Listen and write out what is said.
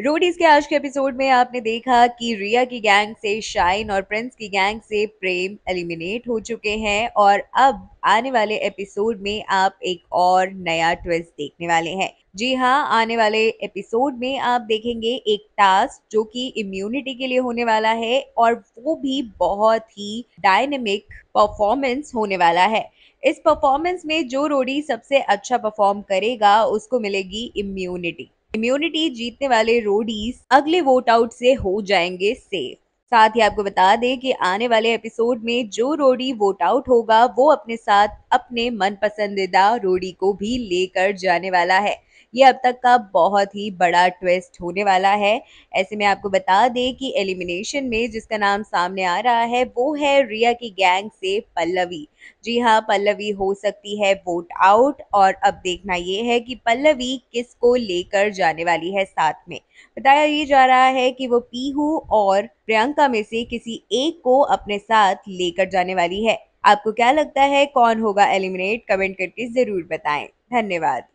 Roadies के आज के एपिसोड में आपने देखा कि रिया की गैंग से शाइन और प्रिंस की गैंग से प्रेम एलिमिनेट हो चुके हैं और अब आने वाले एपिसोड में आप एक और नया ट्विस्ट देखने वाले हैं जी हाँ आने वाले एपिसोड में आप देखेंगे एक टास्क जो कि इम्यूनिटी के लिए होने वाला है और वो भी बहुत ही डायनेमिक परफॉर्मेंस होने वाला है इस परफॉर्मेंस में जो रोडी सबसे अच्छा परफॉर्म करेगा उसको मिलेगी इम्यूनिटी इम्यूनिटी जीतने वाले रोडीज अगले वोट आउट से हो जाएंगे सेफ साथ ही आपको बता दें कि आने वाले एपिसोड में जो रोडी वोट आउट होगा वो अपने साथ अपने मन पसंदीदा रोडी को भी लेकर जाने वाला है ये अब तक का बहुत ही बड़ा ट्विस्ट होने वाला है ऐसे में आपको बता दें कि एलिमिनेशन में जिसका नाम सामने आ रहा है वो है रिया की गैंग से पल्लवी जी हाँ पल्लवी हो सकती है वोट आउट और अब देखना ये है कि पल्लवी किसको लेकर जाने वाली है साथ में बताया ये जा रहा है कि वो पीहू और प्रियंका में से किसी एक को अपने साथ लेकर जाने वाली है आपको क्या लगता है कौन होगा एलिमिनेट कमेंट करके ज़रूर बताएं धन्यवाद